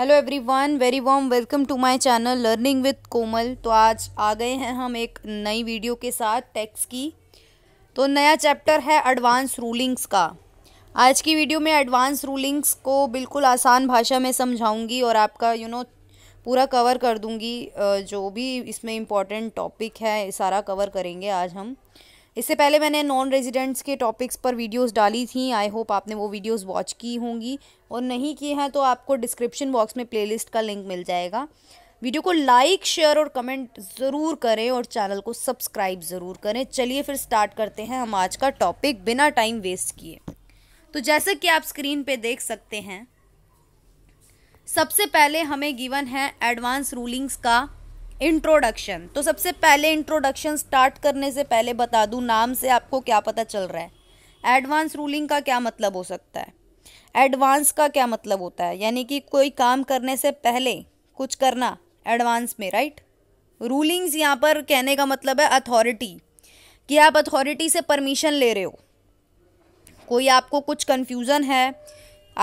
hello everyone very warm welcome to my channel learning with Komal तो आज आ गए हैं हम एक नई वीडियो के साथ टैक्स की तो नया चैप्टर है एडवांस रूलिंग्स का आज की वीडियो में एडवांस रूलिंग्स को बिल्कुल आसान भाषा में समझाऊंगी और आपका यू you नो know, पूरा कवर कर दूंगी जो भी इसमें इम्पॉर्टेंट टॉपिक है सारा कवर करेंगे आज हम इससे पहले मैंने नॉन रेजिडेंट्स के टॉपिक्स पर वीडियोस डाली थी आई होप आपने वो वीडियोस वॉच की होंगी और नहीं की हैं तो आपको डिस्क्रिप्शन बॉक्स में प्लेलिस्ट का लिंक मिल जाएगा वीडियो को लाइक शेयर और कमेंट ज़रूर करें और चैनल को सब्सक्राइब ज़रूर करें चलिए फिर स्टार्ट करते हैं हम आज का टॉपिक बिना टाइम वेस्ट किए तो जैसे कि आप स्क्रीन पर देख सकते हैं सबसे पहले हमें गिवन है एडवांस रूलिंग्स का इंट्रोडक्शन तो सबसे पहले इंट्रोडक्शन स्टार्ट करने से पहले बता दूँ नाम से आपको क्या पता चल रहा है एडवांस रूलिंग का क्या मतलब हो सकता है एडवांस का क्या मतलब होता है यानी कि कोई काम करने से पहले कुछ करना एडवांस में राइट रूलिंग्स यहाँ पर कहने का मतलब है अथॉरिटी कि आप अथॉरिटी से परमिशन ले रहे हो कोई आपको कुछ कन्फ्यूज़न है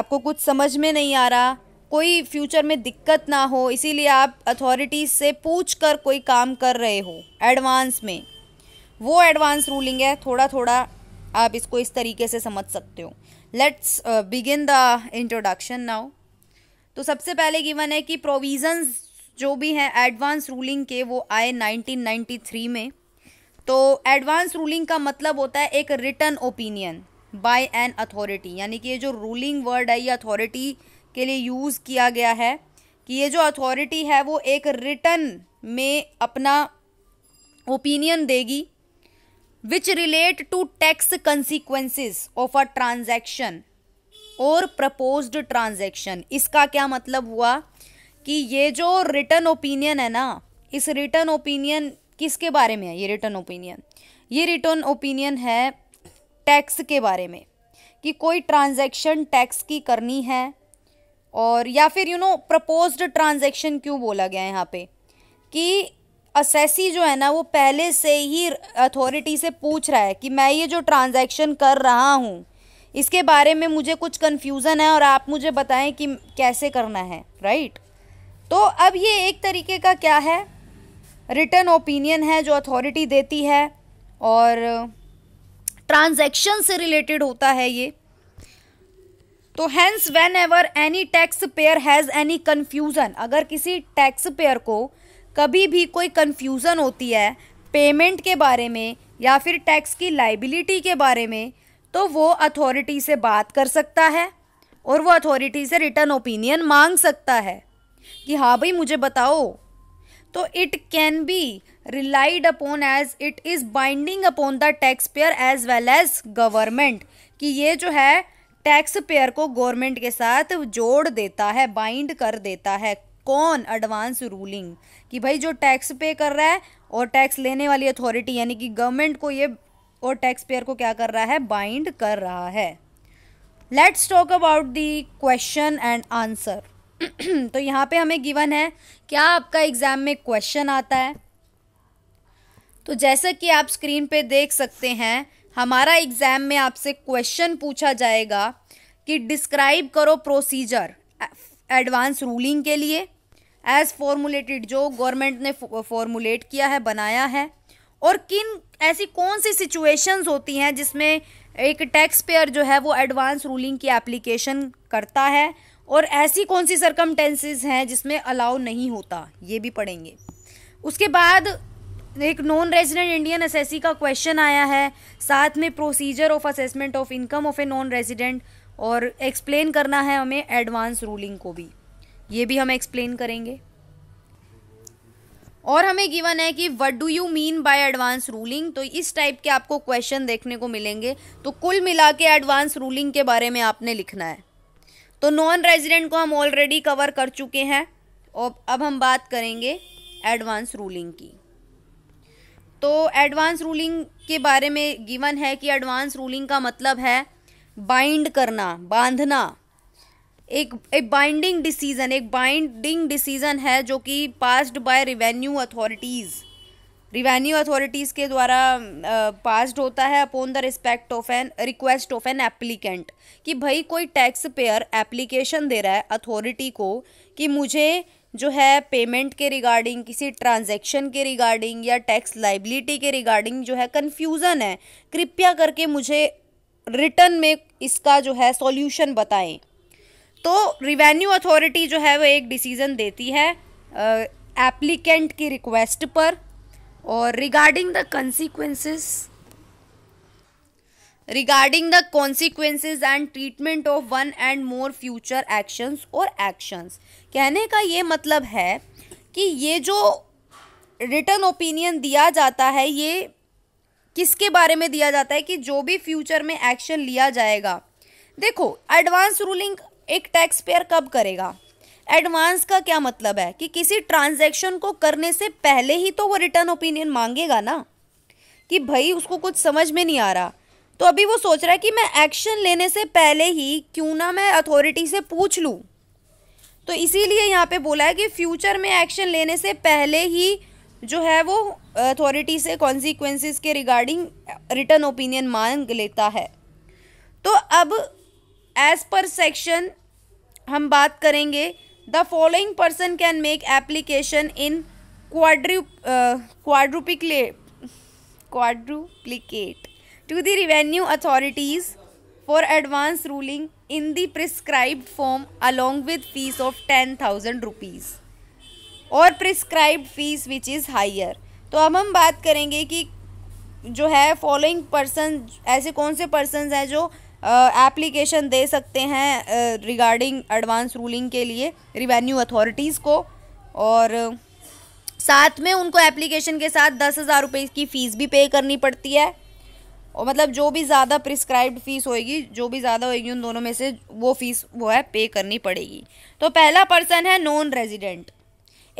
आपको कुछ समझ में नहीं आ रहा कोई फ्यूचर में दिक्कत ना हो इसीलिए आप अथॉरिटीज़ से पूछ कर कोई काम कर रहे हो एडवांस में वो एडवांस रूलिंग है थोड़ा थोड़ा आप इसको इस तरीके से समझ सकते हो let's begin the introduction now तो सबसे पहले गिवन है कि प्रोविजंस जो भी हैं एडवांस रूलिंग के वो आए 1993 में तो एडवांस रूलिंग का मतलब होता है एक return opinion by an authority यानी कि ये जो रूलिंग वर्ड है ये अथॉरिटी के लिए यूज़ किया गया है कि ये जो अथॉरिटी है वो एक रिटर्न में अपना ओपिनियन देगी which relate to tax consequences of a transaction और प्रपोज्ड ट्रांजेक्शन इसका क्या मतलब हुआ कि ये जो रिटर्न ओपिनियन है ना इस रिटर्न ओपिनियन किसके बारे में है ये रिटर्न ओपिनियन ये रिटर्न ओपिनियन है टैक्स के बारे में कि कोई ट्रांजेक्शन टैक्स की करनी है और या फिर यू नो प्रपोज ट्रांजेक्शन क्यों बोला गया है यहाँ पे कि असेसी जो है ना वो पहले से ही अथॉरिटी से पूछ रहा है कि मैं ये जो ट्रांजेक्शन कर रहा हूँ इसके बारे में मुझे कुछ कन्फ्यूज़न है और आप मुझे बताएं कि कैसे करना है राइट तो अब ये एक तरीके का क्या है रिटर्न ओपिनियन है जो अथॉरिटी देती है और ट्रांज़ेक्शन से रिलेटेड होता है ये तो hence whenever any taxpayer has any confusion अगर किसी टैक्स पेयर को कभी भी कोई कन्फ्यूज़न होती है पेमेंट के बारे में या फिर टैक्स की लाइबिलिटी के बारे में तो वो अथॉरिटी से बात कर सकता है और वो अथॉरिटी से रिटर्न ओपिनियन मांग सकता है कि हाँ भाई मुझे बताओ तो it can be relied upon as it is binding upon the taxpayer as well as government कि ये जो है टैक्स पेयर को गवर्नमेंट के साथ जोड़ देता है बाइंड कर देता है कौन एडवांस रूलिंग कि भाई जो टैक्स पे कर रहा है और टैक्स लेने वाली अथॉरिटी यानी कि गवर्नमेंट को ये और टैक्स पेयर को क्या कर रहा है बाइंड कर रहा है let's talk about the question and answer तो यहाँ पे हमें गिवन है क्या आपका एग्ज़ाम में क्वेश्चन आता है तो जैसा कि आप स्क्रीन पे देख सकते हैं हमारा एग्ज़ाम में आपसे क्वेश्चन पूछा जाएगा कि डिस्क्राइब करो प्रोसीजर एडवांस रूलिंग के लिए एज़ फॉर्मुलेटेड जो गवर्नमेंट ने फॉर्मुलेट किया है बनाया है और किन ऐसी कौन सी सिचुएशंस होती हैं जिसमें एक टैक्स पेयर जो है वो एडवांस रूलिंग की एप्लीकेशन करता है और ऐसी कौन सी सरकमटेंसेज हैं जिसमें अलाउ नहीं होता ये भी पढ़ेंगे उसके बाद एक नॉन रेजिडेंट इंडियन एस का क्वेश्चन आया है साथ में procedure of assessment of income of a non resident और एक्सप्लेन करना है हमें एडवांस रूलिंग को भी ये भी हम एक्सप्लेन करेंगे और हमें गिवन है कि what do you mean by advance ruling तो इस टाइप के आपको क्वेश्चन देखने को मिलेंगे तो कुल मिला के एडवांस रूलिंग के बारे में आपने लिखना है तो नॉन रेजिडेंट को हम ऑलरेडी कवर कर चुके हैं और अब हम बात करेंगे एडवांस रूलिंग की तो एडवांस रूलिंग के बारे में गिवन है कि एडवांस रूलिंग का मतलब है बाइंड करना बांधना एक एक बाइंडिंग डिसीज़न एक बाइंडिंग डिसीज़न है जो कि passed by revenue authorities revenue authorities के द्वारा पास्ड होता है upon the respect of an request of an applicant कि भाई कोई टैक्स पेयर एप्लीकेशन दे रहा है अथॉरिटी को कि मुझे जो है पेमेंट के रिगार्डिंग किसी ट्रांजैक्शन के रिगार्डिंग या टैक्स लाइबिलिटी के रिगार्डिंग जो है कन्फ्यूज़न है कृपया करके मुझे रिटर्न में इसका जो है सॉल्यूशन बताएं तो रिवेन्यू अथॉरिटी जो है वो एक डिसीज़न देती है एप्लीकेंट की रिक्वेस्ट पर और regarding the consequences regarding the consequences and treatment of one and more future actions और एक्शंस कहने का ये मतलब है कि ये जो रिटर्न ओपिनियन दिया जाता है ये किसके बारे में दिया जाता है कि जो भी फ्यूचर में एक्शन लिया जाएगा देखो एडवांस रूलिंग एक टैक्स पेयर कब करेगा एडवांस का क्या मतलब है कि किसी ट्रांजैक्शन को करने से पहले ही तो वो रिटर्न ओपिनियन मांगेगा ना कि भाई उसको कुछ समझ में नहीं आ रहा तो अभी वो सोच रहा है कि मैं एक्शन लेने से पहले ही क्यों ना मैं अथॉरिटी से पूछ लूँ तो इसीलिए यहाँ पे बोला है कि फ्यूचर में एक्शन लेने से पहले ही जो है वो अथॉरिटी से कॉन्सिक्वेंसेस के रिगार्डिंग रिटर्न ओपिनियन मांग लेता है तो अब एज पर सेक्शन हम बात करेंगे the following person can make application in quadru quadruplicate quadruplicate to the revenue authorities for advance ruling in the prescribe form along with fees of ten thousand rupees और prescribe fees which is higher तो अब हम बात करेंगे कि जो है following person ऐसे कौन से पर्सन हैं जो एप्लीकेशन दे सकते हैं रिगार्डिंग एडवांस रूलिंग के लिए रिवेन्यू अथॉरिटीज़ को और साथ में उनको एप्लीकेशन के साथ दस हज़ार रुपये की फ़ीस भी पे करनी पड़ती है और मतलब जो भी ज़्यादा प्रिस्क्राइब्ड फ़ीस होएगी जो भी ज़्यादा होएगी उन दोनों में से वो फ़ीस वो है पे करनी पड़ेगी तो पहला पर्सन है नॉन रेजिडेंट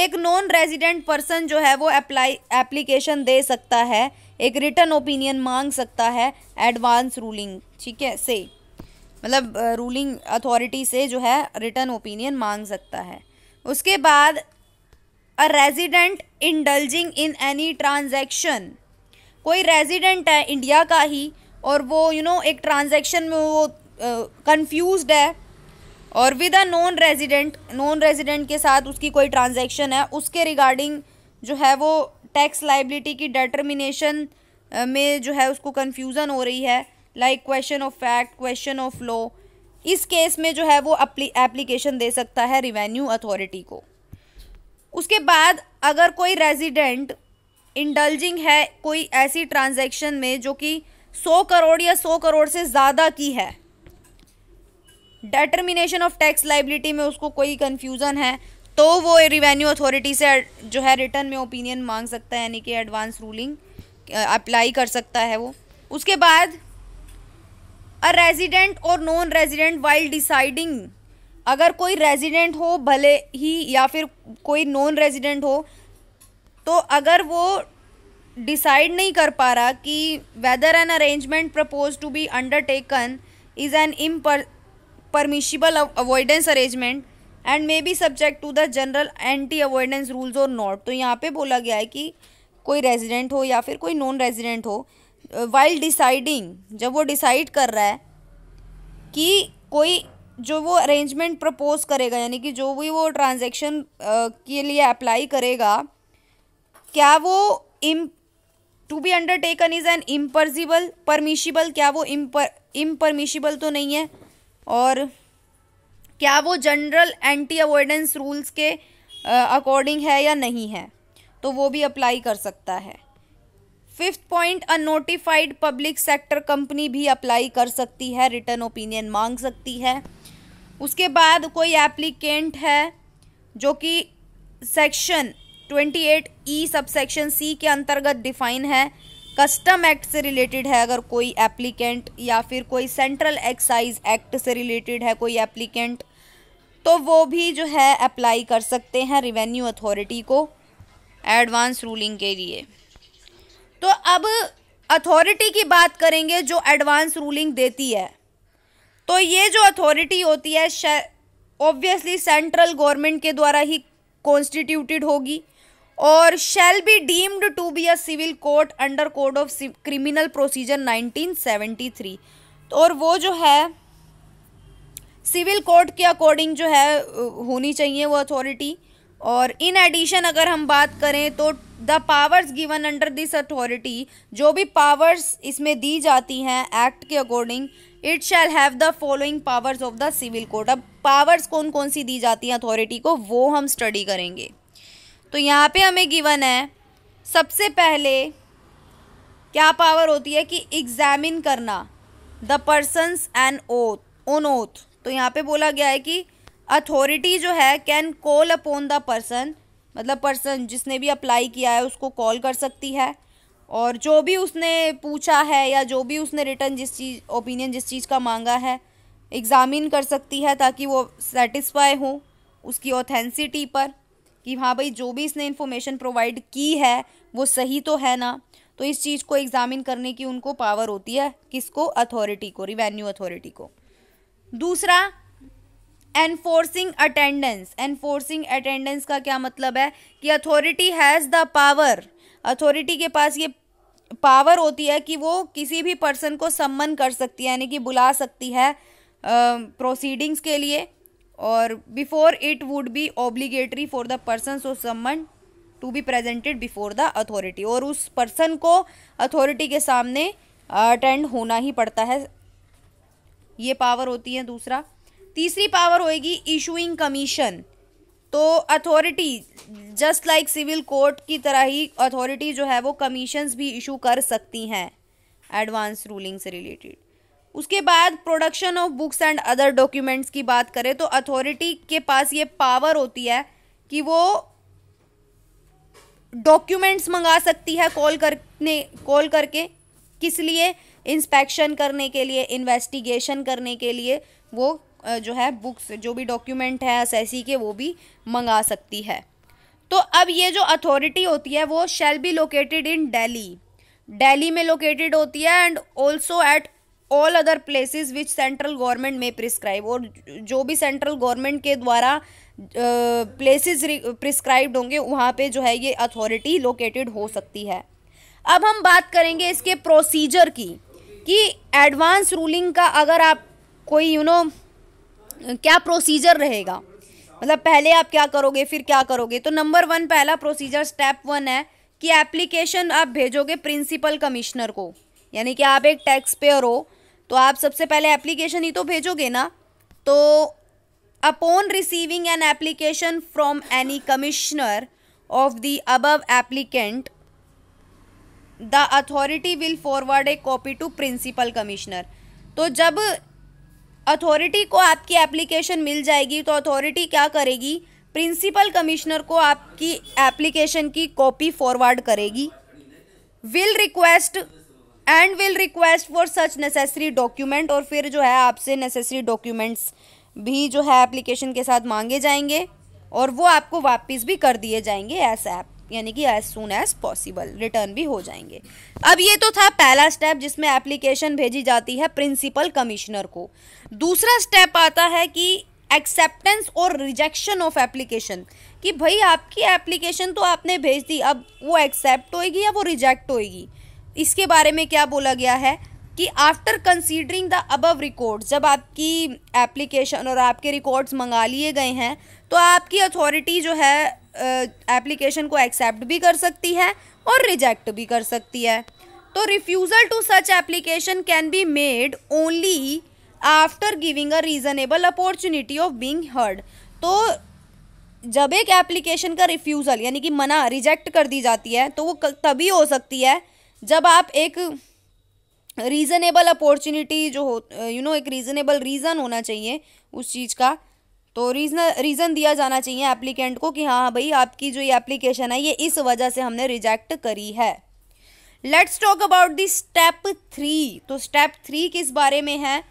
एक नॉन रेजिडेंट पर्सन जो है वो अप्लाई एप्लीकेशन दे सकता है एक रिटर्न ओपिनियन मांग सकता है एडवांस रूलिंग ठीक है से मतलब रूलिंग अथॉरिटी से जो है रिटर्न ओपिनियन मांग सकता है उसके बाद a resident indulging in any transaction कोई रेजिडेंट है इंडिया का ही और वो यू you नो know, एक ट्रांजैक्शन में वो कंफ्यूज uh, है और with a non resident non resident के साथ उसकी कोई ट्रांजैक्शन है उसके रिगार्डिंग जो है वो टैक्स लाइबिलिटी की डिटर्मिनेशन uh, में जो है उसको कन्फ्यूज़न हो रही है like question of fact question of law इस केस में जो है वो एप्लीकेशन दे सकता है रिवेन्यू अथॉरिटी को उसके बाद अगर कोई रेजिडेंट इंडल्जिंग है कोई ऐसी ट्रांजैक्शन में जो कि 100 करोड़ या 100 करोड़ से ज़्यादा की है डेटर्मिनेशन ऑफ टैक्स लाइबिलिटी में उसको कोई कन्फ्यूज़न है तो वो रिवेन्यू अथॉरिटी से जो है रिटर्न में ओपिनियन मांग सकता है यानी कि एडवांस रूलिंग अप्लाई कर सकता है वो उसके बाद अ रेजिडेंट और नॉन रेजिडेंट वाइल डिसाइडिंग अगर कोई रेजिडेंट हो भले ही या फिर कोई नॉन रेजिडेंट हो तो अगर वो डिसाइड नहीं कर पा रहा कि whether an arrangement propose to be undertaken is an im permissible avoidance arrangement and may be subject to the general anti avoidance rules और नॉट तो यहाँ पे बोला गया है कि कोई रेजिडेंट हो या फिर कोई नॉन रेजिडेंट हो वाइल डिसाइडिंग जब वो डिसाइड कर रहा है कि कोई जो वो अरेंजमेंट प्रपोज करेगा यानी कि जो भी वो ट्रांजेक्शन के लिए अप्लाई करेगा क्या वो im to be undertaken is an impermissible permissible क्या वो इम्पर इम्परमिशिबल तो नहीं है और क्या वो जनरल एंटी अवॉइडेंस रूल्स के अकॉर्डिंग है या नहीं है तो वो भी अप्लाई कर सकता है fifth point a notified public sector company भी अप्लाई कर सकती है रिटर्न ओपिनियन मांग सकती है उसके बाद कोई एप्लीकेंट है जो कि section twenty eight E subsection C के अंतर्गत डिफाइन है कस्टम एक्ट से रिलेटेड है अगर कोई एप्लीकेंट या फिर कोई सेंट्रल एक्साइज एक्ट से रिलेटेड है कोई एप्लीकेंट तो वो भी जो है अप्लाई कर सकते हैं रिवेन्यू अथॉरिटी को एडवांस रूलिंग के लिए तो अब अथॉरिटी की बात करेंगे जो एडवांस रूलिंग देती है तो ये जो अथॉरिटी होती है ऑब्वियसली सेंट्रल गवर्नमेंट के द्वारा ही कॉन्स्टिट्यूटेड होगी और shall be deemed to be a civil court under code of criminal procedure 1973 तो और वो जो है सिविल कोर्ट के अकॉर्डिंग जो है होनी चाहिए वो अथॉरिटी और इन एडिशन अगर हम बात करें तो the powers given under this authority जो भी पावर्स इसमें दी जाती हैं एक्ट के according it shall have the following powers of the civil court अब पावर्स कौन कौन सी दी जाती हैं अथॉरिटी को वो हम स्टडी करेंगे तो यहाँ पे हमें गिवन है सबसे पहले क्या पावर होती है कि एग्जामिन करना the persons and oath on oath तो यहाँ पे बोला गया है कि अथॉरिटी जो है can call upon the person मतलब पर्सन जिसने भी अप्लाई किया है उसको कॉल कर सकती है और जो भी उसने पूछा है या जो भी उसने रिटर्न जिस चीज़ ओपिनियन जिस चीज़ का मांगा है एग्ज़ामिन कर सकती है ताकि वो सेटिस्फाई हो उसकी ऑथेंसिटी पर कि हाँ भाई जो भी इसने इन्फॉर्मेशन प्रोवाइड की है वो सही तो है ना तो इस चीज़ को एग्जामिन करने की उनको पावर होती है किसको अथॉरिटी को रिवेन्यू अथॉरिटी को दूसरा एनफोर्सिंग अटेंडेंस एनफोर्सिंग अटेंडेंस का क्या मतलब है कि authority has the power authority के पास ये पावर होती है कि वो किसी भी पर्सन को सम्मन कर सकती है यानी कि बुला सकती है प्रोसीडिंग्स के लिए और before it would be obligatory for the person so summon to be presented before the authority और उस पर्सन को अथॉरिटी के सामने अटेंड uh, होना ही पड़ता है ये पावर होती है दूसरा तीसरी पावर होएगी इशूइंग कमीशन तो authority just like civil court की तरह ही अथॉरिटी जो है वो कमीशंस भी इशू कर सकती हैं एडवांस रूलिंग से रिलेटेड उसके बाद production of books and other documents की बात करें तो अथॉरिटी के पास ये पावर होती है कि वो डॉक्यूमेंट्स मंगा सकती है कॉल करने कॉल करके किस लिए इंस्पेक्शन करने के लिए इन्वेस्टिगेशन करने के लिए वो जो है बुक्स जो भी डॉक्यूमेंट है एस के वो भी मंगा सकती है तो अब ये जो अथॉरिटी होती है वो shall be located in Delhi Delhi में लोकेटेड होती है and also at all other places which central government में प्रिस्क्राइब और जो भी सेंट्रल गवर्नमेंट के द्वारा प्लेसेस प्रिस्क्राइब्ड होंगे वहाँ पे जो है ये अथॉरिटी लोकेटेड हो सकती है अब हम बात करेंगे इसके प्रोसीजर की कि एडवांस रूलिंग का अगर आप कोई यू you नो know, क्या प्रोसीजर रहेगा मतलब पहले आप क्या करोगे फिर क्या करोगे तो नंबर वन पहला प्रोसीजर स्टेप वन है कि एप्लीकेशन आप भेजोगे प्रिंसिपल कमिश्नर को यानी कि आप एक टैक्स पेयर हो तो आप सबसे पहले एप्लीकेशन ही तो भेजोगे ना तो upon receiving an application from any commissioner of the above applicant the authority will forward a copy to principal commissioner तो जब अथॉरिटी को आपकी एप्लीकेशन मिल जाएगी तो अथॉरिटी क्या करेगी प्रिंसिपल कमिश्नर को आपकी एप्लीकेशन की कॉपी फॉरवर्ड करेगी will request and will request for such necessary document और फिर जो है आपसे नेसेसरी डॉक्यूमेंट्स भी जो है एप्लीकेशन के साथ मांगे जाएंगे और वो आपको वापस भी कर दिए जाएंगे एस ऐप यानी कि as soon as possible return भी हो जाएंगे अब ये तो था पहला स्टेप जिसमें एप्लीकेशन भेजी जाती है प्रिंसिपल कमिश्नर को दूसरा स्टेप आता है कि एक्सेप्टेंस और रिजेक्शन ऑफ एप्लीकेशन कि भाई आपकी एप्लीकेशन तो आपने भेज दी अब वो एक्सेप्ट होएगी या वो रिजेक्ट होएगी इसके बारे में क्या बोला गया है कि after considering the above record जब आपकी एप्लीकेशन और आपके रिकॉर्ड्स मंगा लिए गए हैं तो आपकी अथॉरिटी जो है एप्लीकेशन को एक्सेप्ट भी कर सकती है और रिजेक्ट भी कर सकती है तो refusal to such application can be made only after giving a reasonable opportunity of being heard तो जब एक एप्लीकेशन का रिफ्यूज़ल यानी कि मना रिजेक्ट कर दी जाती है तो वो तभी हो सकती है जब आप एक रीज़नेबल अपॉर्चुनिटी जो हो यू नो एक रीज़नेबल रीज़न होना चाहिए उस चीज़ का तो रीज़न रीज़न दिया जाना चाहिए एप्लीकेंट को कि हाँ हाँ भाई आपकी जो ये एप्लीकेशन है ये इस वजह से हमने रिजेक्ट करी है let's talk about the step three तो स्टेप थ्री किस बारे में है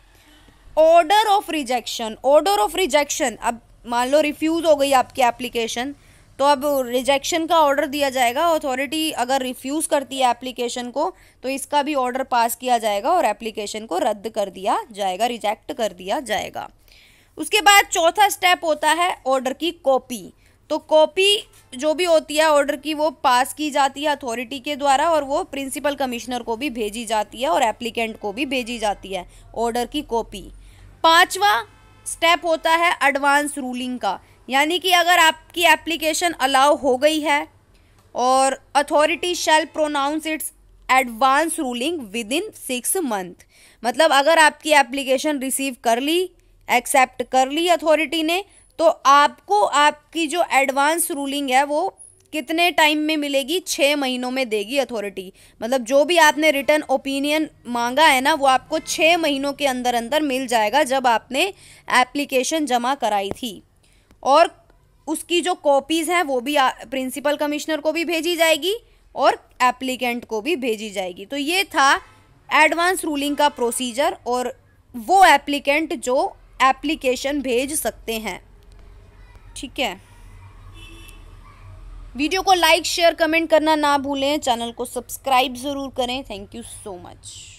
order of rejection order of rejection अब मान लो रिफ्यूज़ हो गई आपकी एप्लीकेशन तो अब रिजेक्शन का ऑर्डर दिया जाएगा अथॉरिटी अगर रिफ्यूज़ करती है एप्लीकेशन को तो इसका भी ऑर्डर पास किया जाएगा और एप्लीकेशन को रद्द कर दिया जाएगा रिजेक्ट कर दिया जाएगा उसके बाद चौथा स्टेप होता है ऑर्डर की कॉपी तो कॉपी जो भी होती है ऑर्डर की वो पास की जाती है अथॉरिटी के द्वारा और वो प्रिंसिपल कमिश्नर को भी भेजी जाती है और एप्लीकेंट को भी भेजी जाती है ऑर्डर की कॉपी पांचवा स्टेप होता है एडवांस रूलिंग का यानी कि अगर आपकी एप्लीकेशन अलाउ हो गई है और authority shall pronounce its advance ruling within six month मतलब अगर आपकी एप्लीकेशन रिसीव कर ली एक्सेप्ट कर ली अथॉरिटी ने तो आपको आपकी जो एडवांस रूलिंग है वो कितने टाइम में मिलेगी छः महीनों में देगी अथॉरिटी मतलब जो भी आपने रिटर्न ओपिनियन मांगा है ना वो आपको छः महीनों के अंदर अंदर मिल जाएगा जब आपने एप्लीकेशन जमा कराई थी और उसकी जो कॉपीज़ हैं वो भी प्रिंसिपल कमिश्नर को भी भेजी जाएगी और एप्लीकेंट को भी भेजी जाएगी तो ये था एडवांस रूलिंग का प्रोसीजर और वो एप्लीकेंट जो एप्लीकेशन भेज सकते हैं ठीक है वीडियो को लाइक शेयर कमेंट करना ना भूलें चैनल को सब्सक्राइब ज़रूर करें थैंक यू सो मच